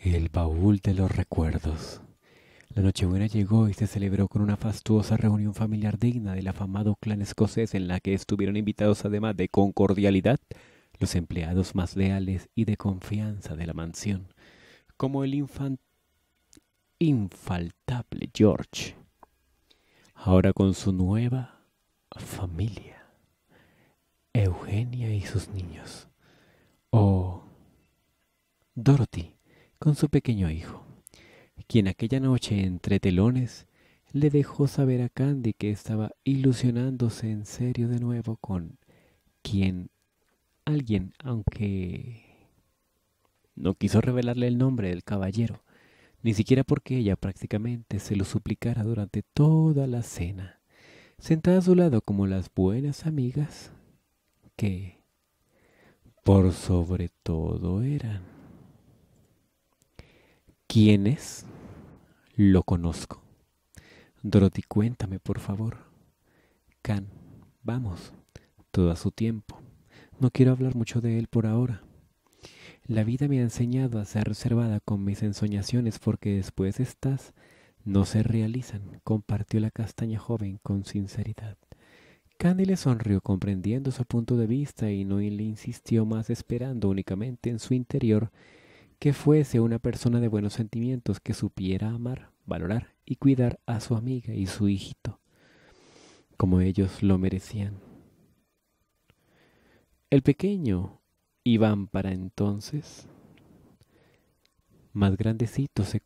El baúl de los recuerdos. La Nochebuena llegó y se celebró con una fastuosa reunión familiar digna del afamado clan escocés en la que estuvieron invitados además de con cordialidad los empleados más leales y de confianza de la mansión, como el infaltable George, ahora con su nueva familia, Eugenia y sus niños, o oh, Dorothy con su pequeño hijo, quien aquella noche entre telones le dejó saber a Candy que estaba ilusionándose en serio de nuevo con quien alguien, aunque no quiso revelarle el nombre del caballero, ni siquiera porque ella prácticamente se lo suplicara durante toda la cena, sentada a su lado como las buenas amigas que, por sobre todo, eran. —¿Quién es? lo conozco. Dorothy, cuéntame, por favor. Can, vamos, todo a su tiempo. No quiero hablar mucho de él por ahora. La vida me ha enseñado a ser reservada con mis ensoñaciones porque después estas no se realizan, compartió la castaña joven con sinceridad. Candy le sonrió comprendiendo su punto de vista y no le insistió más esperando únicamente en su interior que fuese una persona de buenos sentimientos, que supiera amar, valorar y cuidar a su amiga y su hijito, como ellos lo merecían. El pequeño Iván para entonces, más grandecito, se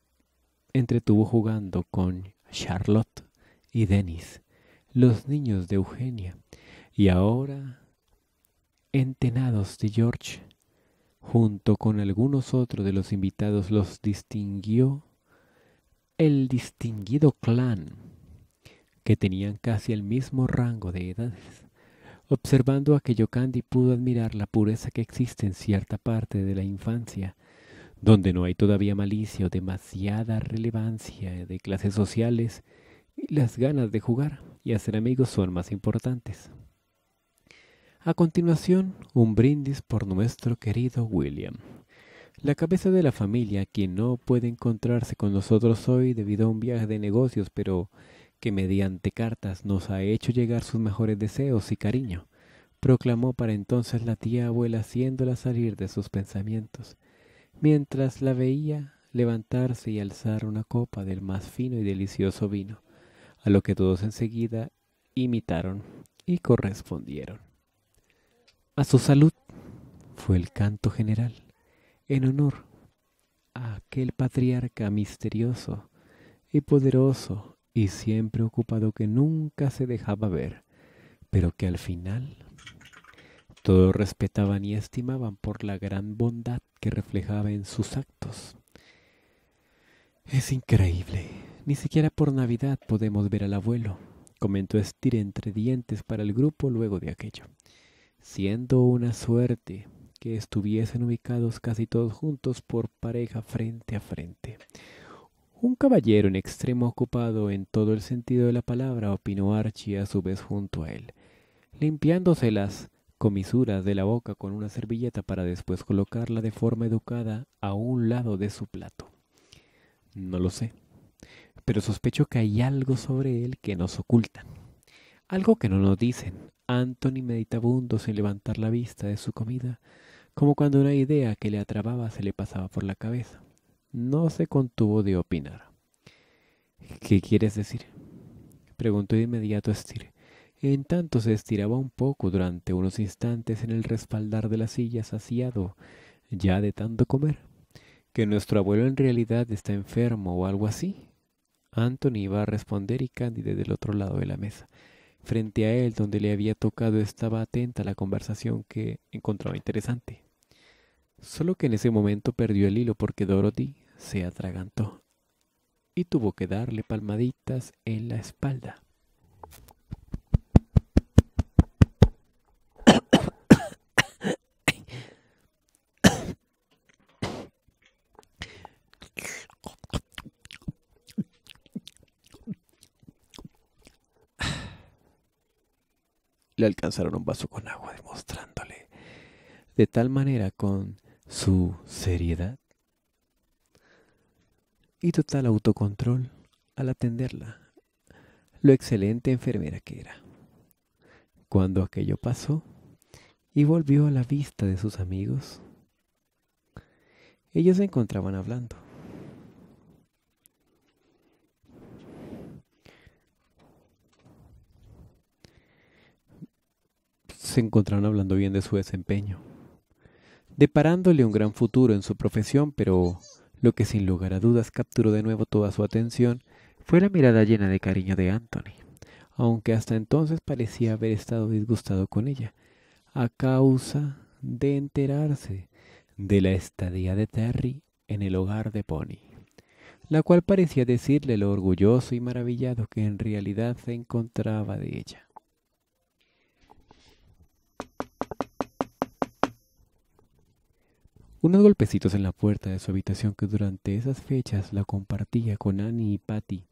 entretuvo jugando con Charlotte y Denis, los niños de Eugenia, y ahora, entenados de George, junto con algunos otros de los invitados, los distinguió el distinguido clan, que tenían casi el mismo rango de edades. Observando aquello, Candy pudo admirar la pureza que existe en cierta parte de la infancia, donde no hay todavía malicia o demasiada relevancia de clases sociales, y las ganas de jugar y hacer amigos son más importantes. A continuación, un brindis por nuestro querido William, la cabeza de la familia, quien no puede encontrarse con nosotros hoy debido a un viaje de negocios, pero que mediante cartas nos ha hecho llegar sus mejores deseos y cariño, proclamó para entonces la tía abuela haciéndola salir de sus pensamientos, mientras la veía levantarse y alzar una copa del más fino y delicioso vino, a lo que todos enseguida imitaron y correspondieron. A su salud fue el canto general, en honor a aquel patriarca misterioso y poderoso y siempre ocupado que nunca se dejaba ver, pero que al final todos respetaban y estimaban por la gran bondad que reflejaba en sus actos. Es increíble, ni siquiera por Navidad podemos ver al abuelo, comentó Estir entre dientes para el grupo luego de aquello siendo una suerte que estuviesen ubicados casi todos juntos por pareja frente a frente. Un caballero en extremo ocupado en todo el sentido de la palabra, opinó Archie a su vez junto a él, limpiándose las comisuras de la boca con una servilleta para después colocarla de forma educada a un lado de su plato. No lo sé, pero sospecho que hay algo sobre él que nos ocultan. Algo que no nos dicen. Anthony meditabundo sin levantar la vista de su comida, como cuando una idea que le atrababa se le pasaba por la cabeza. No se contuvo de opinar. ¿Qué quieres decir? preguntó de inmediato a En tanto se estiraba un poco durante unos instantes en el respaldar de la silla, saciado ya de tanto comer. ¿Que nuestro abuelo en realidad está enfermo o algo así? Anthony iba a responder y Candide del otro lado de la mesa. Frente a él, donde le había tocado, estaba atenta a la conversación que encontraba interesante. Solo que en ese momento perdió el hilo porque Dorothy se atragantó y tuvo que darle palmaditas en la espalda. alcanzaron un vaso con agua, demostrándole de tal manera con su seriedad y total autocontrol al atenderla lo excelente enfermera que era. Cuando aquello pasó y volvió a la vista de sus amigos, ellos se encontraban hablando. se encontraron hablando bien de su desempeño, deparándole un gran futuro en su profesión, pero lo que sin lugar a dudas capturó de nuevo toda su atención fue la mirada llena de cariño de Anthony, aunque hasta entonces parecía haber estado disgustado con ella, a causa de enterarse de la estadía de Terry en el hogar de Pony la cual parecía decirle lo orgulloso y maravillado que en realidad se encontraba de ella. Unos golpecitos en la puerta de su habitación que durante esas fechas la compartía con Annie y Patty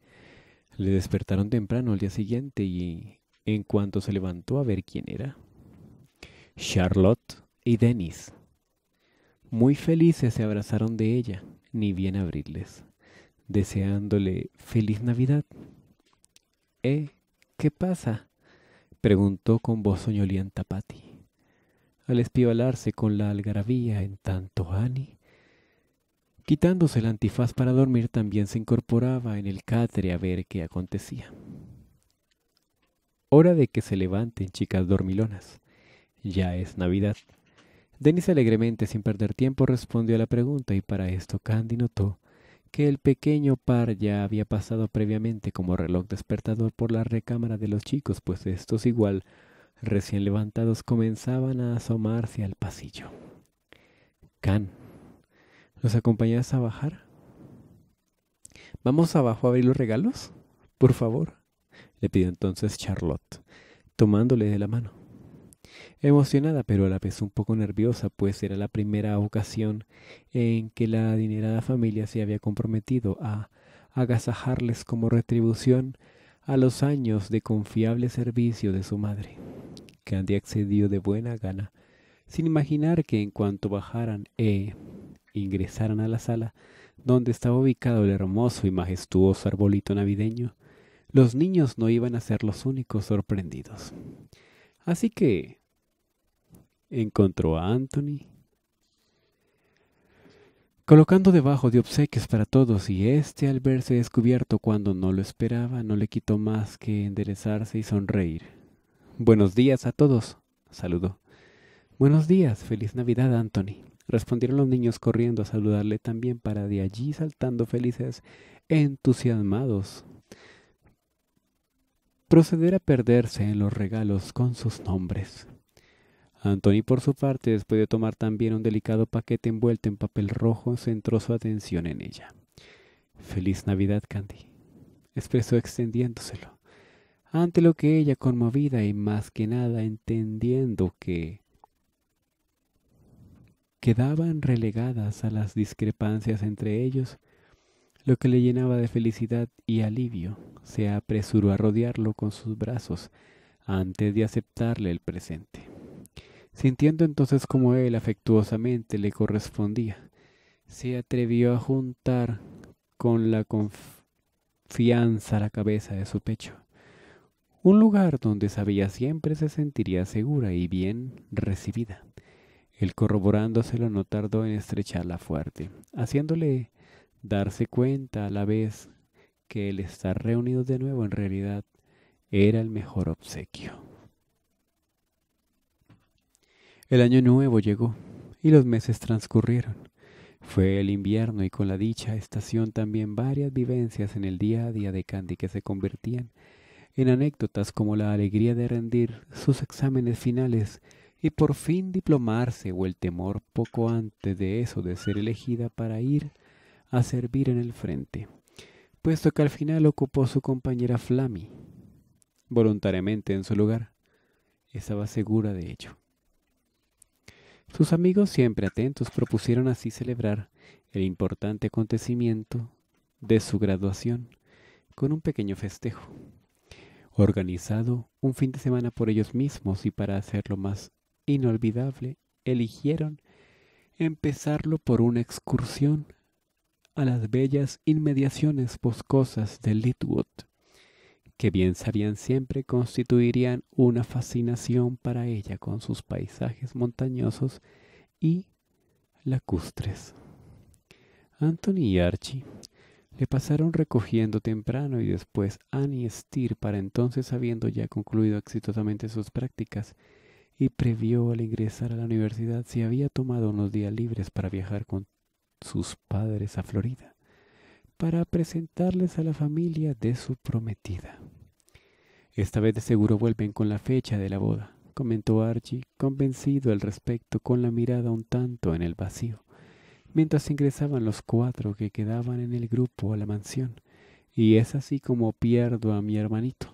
le despertaron temprano al día siguiente y en cuanto se levantó a ver quién era, Charlotte y Denis muy felices se abrazaron de ella, ni bien abrirles, deseándole feliz Navidad. ¿Eh? ¿Qué pasa? preguntó con voz soñolienta Patty al espivalarse con la algarabía en tanto Annie, quitándose el antifaz para dormir, también se incorporaba en el catre a ver qué acontecía. Hora de que se levanten, chicas dormilonas. Ya es Navidad. Denis alegremente, sin perder tiempo, respondió a la pregunta y para esto Candy notó que el pequeño par ya había pasado previamente como reloj despertador por la recámara de los chicos, pues estos igual recién levantados comenzaban a asomarse al pasillo. Can, ¿los acompañas a bajar? ¿Vamos abajo a abrir los regalos? Por favor, le pidió entonces Charlotte, tomándole de la mano. Emocionada, pero a la vez un poco nerviosa, pues era la primera ocasión en que la adinerada familia se había comprometido a agasajarles como retribución a los años de confiable servicio de su madre andy accedió de buena gana, sin imaginar que en cuanto bajaran e ingresaran a la sala, donde estaba ubicado el hermoso y majestuoso arbolito navideño, los niños no iban a ser los únicos sorprendidos. Así que encontró a Anthony, colocando debajo de obsequios para todos y este al verse descubierto cuando no lo esperaba no le quitó más que enderezarse y sonreír. Buenos días a todos, saludó. Buenos días, feliz Navidad, Anthony. Respondieron los niños corriendo a saludarle también para de allí saltando felices, entusiasmados. Proceder a perderse en los regalos con sus nombres. Anthony, por su parte, después de tomar también un delicado paquete envuelto en papel rojo, centró su atención en ella. Feliz Navidad, Candy, expresó extendiéndoselo ante lo que ella conmovida y más que nada entendiendo que quedaban relegadas a las discrepancias entre ellos, lo que le llenaba de felicidad y alivio, se apresuró a rodearlo con sus brazos antes de aceptarle el presente, sintiendo entonces como él afectuosamente le correspondía, se atrevió a juntar con la confianza la cabeza de su pecho un lugar donde sabía siempre se sentiría segura y bien recibida. El corroborándoselo no tardó en estrecharla fuerte, haciéndole darse cuenta a la vez que el estar reunidos de nuevo en realidad era el mejor obsequio. El año nuevo llegó y los meses transcurrieron. Fue el invierno y con la dicha estación también varias vivencias en el día a día de Candy que se convertían en anécdotas como la alegría de rendir sus exámenes finales y por fin diplomarse o el temor poco antes de eso de ser elegida para ir a servir en el frente, puesto que al final ocupó su compañera Flammy voluntariamente en su lugar. Estaba segura de ello. Sus amigos, siempre atentos, propusieron así celebrar el importante acontecimiento de su graduación con un pequeño festejo organizado un fin de semana por ellos mismos y para hacerlo más inolvidable, eligieron empezarlo por una excursión a las bellas inmediaciones boscosas de Litwood, que bien sabían siempre constituirían una fascinación para ella con sus paisajes montañosos y lacustres. Anthony y Archie le pasaron recogiendo temprano y después Annie Stir para entonces habiendo ya concluido exitosamente sus prácticas y previó al ingresar a la universidad si había tomado unos días libres para viajar con sus padres a Florida para presentarles a la familia de su prometida. Esta vez de seguro vuelven con la fecha de la boda, comentó Archie, convencido al respecto con la mirada un tanto en el vacío mientras ingresaban los cuatro que quedaban en el grupo a la mansión. Y es así como pierdo a mi hermanito.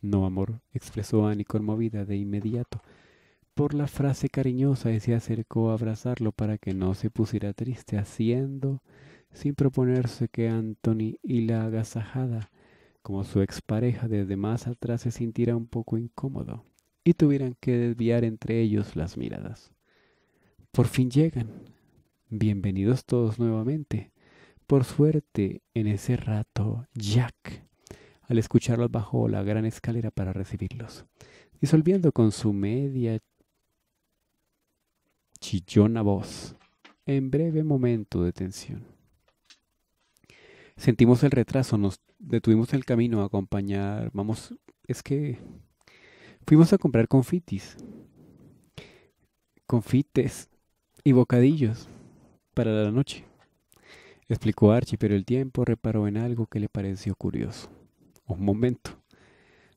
No, amor, expresó Annie conmovida de inmediato. Por la frase cariñosa y se acercó a abrazarlo para que no se pusiera triste, haciendo, sin proponerse que Anthony y la agasajada, como su expareja desde más atrás, se sintiera un poco incómodo y tuvieran que desviar entre ellos las miradas. Por fin llegan, Bienvenidos todos nuevamente. Por suerte, en ese rato, Jack, al escucharlos bajó la gran escalera para recibirlos, disolviendo con su media chillona voz en breve momento de tensión. Sentimos el retraso, nos detuvimos el camino a acompañar, vamos, es que fuimos a comprar confitis, confites y bocadillos para la noche. Explicó Archie, pero el tiempo reparó en algo que le pareció curioso. Un momento.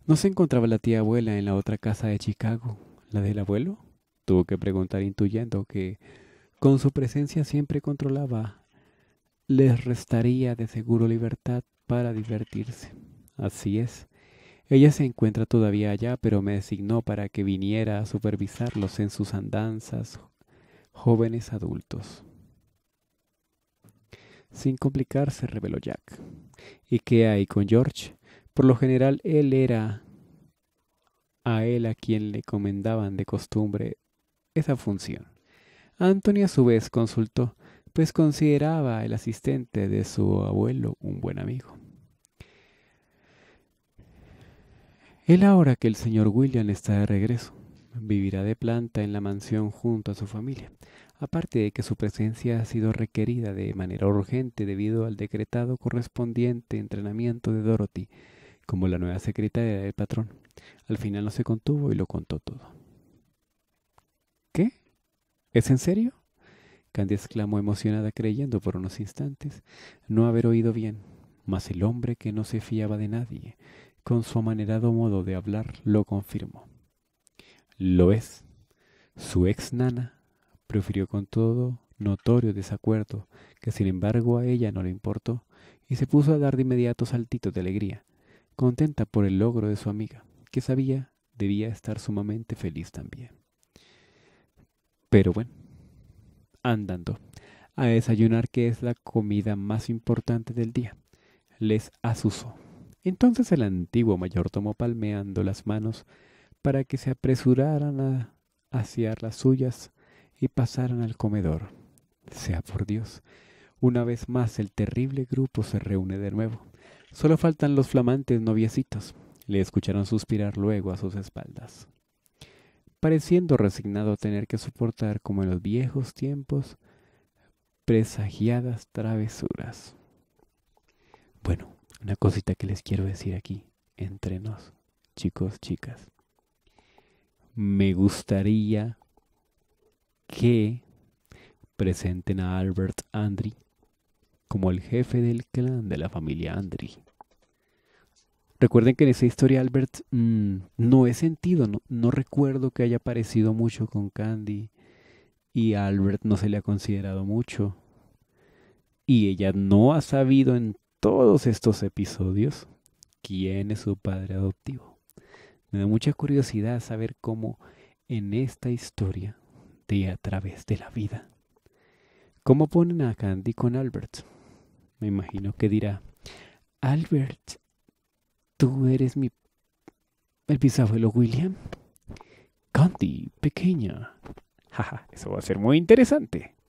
¿No se encontraba la tía abuela en la otra casa de Chicago, la del abuelo? Tuvo que preguntar intuyendo que con su presencia siempre controlaba. Les restaría de seguro libertad para divertirse. Así es. Ella se encuentra todavía allá, pero me designó para que viniera a supervisarlos en sus andanzas jóvenes adultos. Sin complicarse, reveló Jack. ¿Y qué hay con George? Por lo general, él era a él a quien le comendaban de costumbre esa función. Anthony a su vez consultó, pues consideraba el asistente de su abuelo un buen amigo. Él, ahora que el señor William está de regreso vivirá de planta en la mansión junto a su familia, aparte de que su presencia ha sido requerida de manera urgente debido al decretado correspondiente entrenamiento de Dorothy como la nueva secretaria del patrón. Al final no se contuvo y lo contó todo. ¿Qué? ¿Es en serio? Candy exclamó emocionada creyendo por unos instantes no haber oído bien, mas el hombre que no se fiaba de nadie, con su amanerado modo de hablar, lo confirmó. Lo es. Su ex nana prefirió con todo notorio desacuerdo, que sin embargo a ella no le importó, y se puso a dar de inmediato saltitos de alegría, contenta por el logro de su amiga, que sabía debía estar sumamente feliz también. Pero bueno, andando, a desayunar que es la comida más importante del día, les asusó. Entonces el antiguo mayor tomó palmeando las manos para que se apresuraran a asear las suyas y pasaran al comedor. Sea por Dios. Una vez más el terrible grupo se reúne de nuevo. Solo faltan los flamantes noviecitos. Le escucharon suspirar luego a sus espaldas. Pareciendo resignado a tener que soportar, como en los viejos tiempos, presagiadas travesuras. Bueno, una cosita que les quiero decir aquí, entre nos, chicos, chicas me gustaría que presenten a Albert Andri como el jefe del clan de la familia Andri. Recuerden que en esa historia Albert mm, no he sentido, no, recuerdo que haya parecido mucho con Candy y a Albert no se le ha considerado mucho. Y ella no ha sabido en todos estos episodios quién es su padre adoptivo. Me da mucha curiosidad saber cómo en esta historia de A través de la vida, cómo ponen a Candy con Albert. Me imagino que dirá, Albert, tú eres mi... el bisabuelo William. Candy, pequeña. Jaja, eso va a ser muy interesante.